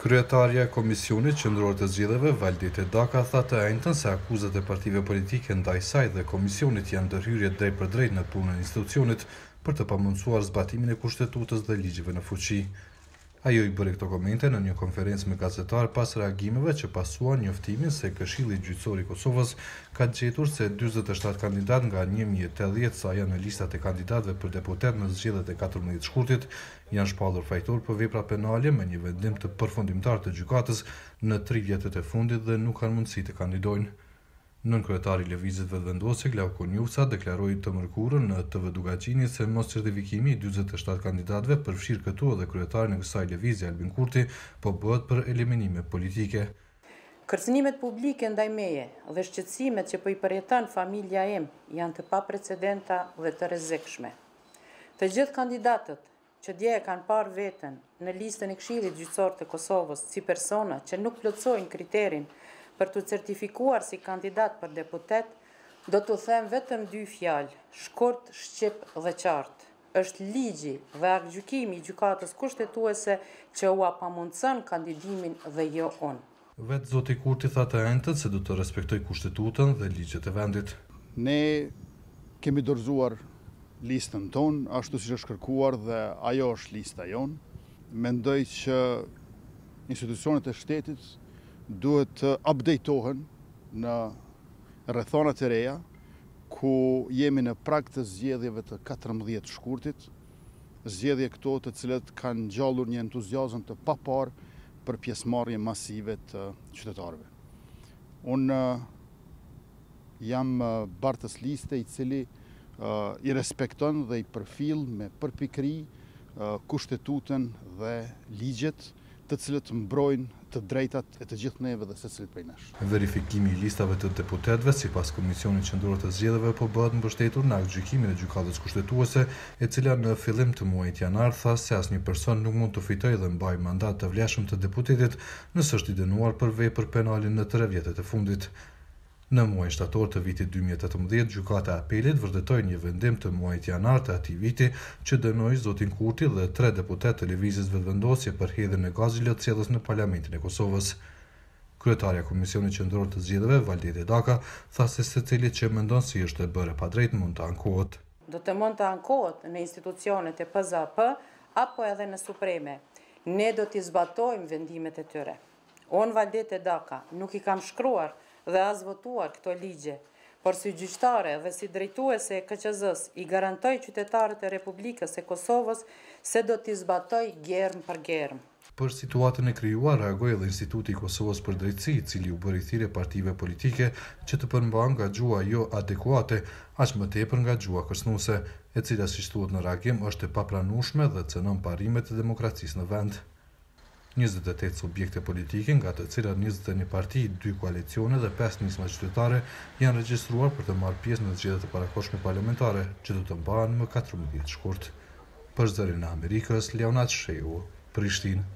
Kryetarja Komisionit Qëndror të Zgjedhjeve Valdite Daka tha të enten se akuzat e partive politike ndaj saj dhe komisionit janë ndërhyrje drejt për drejt në punën e institucionit për të pamundësuar zbatimin e kushtetutës dhe ligjeve në fuqi. Ajo i bëri këto komente në një konferencë me gazetar pas reagimeve që pasuan njoftimin se Këshilli Gjyqësor i Kosovës ka gjetur se 47 kandidat nga 1080 sa janë në listat e kandidatëve për deputet në zgjedhjet e 14 shkurtit janë shpallur fajtor për vepra penale me një vendim të përfundimtar të gjykatës në 3 vjetët e fundit dhe nuk kanë mundësi të kandidojnë. Nën kryetari lëvizitëve vendose Glaukon Jufsa deklaroi të mërkurën në TV Dugaçini se mos certifikimi i 47 kandidatëve përfshirë këtu edhe kryetarin e kësaj lëvizje Albin Kurti, po bëhet për eliminime politike. Kërcënimet publike ndaj meje dhe shqetësimet që po i përjetan familja em janë të paprecedenta dhe të rrezikshme. Të gjithë kandidatët që dje e kanë parë veten në listën e Këshillit Gjyqësor të Kosovës si persona që nuk plotësojnë kriterin për të certifikuar si kandidat për deputet, do të them vetëm dy fjalë, shkort, shqip dhe qartë. është ligji dhe argjukimi i gjukatës kushtetuese që ua pamundësën kandidimin dhe jo onë. Vetë Zoti Kurti tha të entët se du të respektoj kushtetutën dhe ligjet e vendit. Ne kemi dorzuar listën tonë, ashtu si është kërkuar dhe ajo është lista jonë. Mendoj që institucionet e shtetit duhet të updatohen në rëthonat e reja, ku jemi në prag të zgjedhjeve të 14 shkurtit, zgjedhje këto të cilët kanë gjallur një entuziazëm të papar për pjesmarje masive të qytetarve. Unë uh, jam uh, bartës liste i cili uh, i respekton dhe i përfil me përpikri kushtetutën dhe ligjet të cilët mbrojnë të drejtat e të gjithë neve dhe se cilët për nesh. Verifikimi i listave të deputetve, si pas Komisioni Qëndurët të Zgjedeve, po bëhet në bështetur në akë gjykimi dhe gjykatës kushtetuese, e cila në fillim të muajt janar, tha se as një person nuk mund të fitoj dhe mbaj mandat të vleshëm të deputetit nësë është i denuar për vej për penalin në tëre vjetet e fundit. Në muajin shtator të vitit 2018, gjykata e apelit vërtetoi një vendim të muajit janar të atij viti që dënoi zotin Kurti dhe tre deputet të lëvizjes vetëvendosje për hedhjen e gazit cedhës në parlamentin e Kosovës. Kryetarja Komisionit Qendror të Zgjedhjeve, Valdete Daka, tha se secili që mendon se si është të bërë pa drejt mund të ankohet. Do të mund të ankohet në institucionet e PZP apo edhe në Supreme. Ne do të zbatojmë vendimet e tyre. Unë, Valdete Daka, nuk i kam shkruar dhe as votuar këto ligje, por si gjyqtare dhe si drejtuese e këqëzës i garantoj qytetarët e Republikës e Kosovës se do t'i zbatoj gjerëm për gjerëm. Për situatën e kryuar, reagoj edhe Instituti Kosovës për drejtësi, cili u bërë i thire partive politike që të përmba nga gjua jo adekuate, ashtë më tepër nga gjua kërsnuse, e cila si shtuot në reagim është e papranushme dhe cenon parimet e demokracisë në vend. 28 subjekte politike, nga të cilat 21 parti, 2 koalicione dhe 5 nisma qytetare janë regjistruar për të marrë pjesë në zgjedhjet të parakoshme parlamentare, që do të mbahen më 14 shkurt. Për zërin e Amerikës, Leonat Shehu, Prishtinë.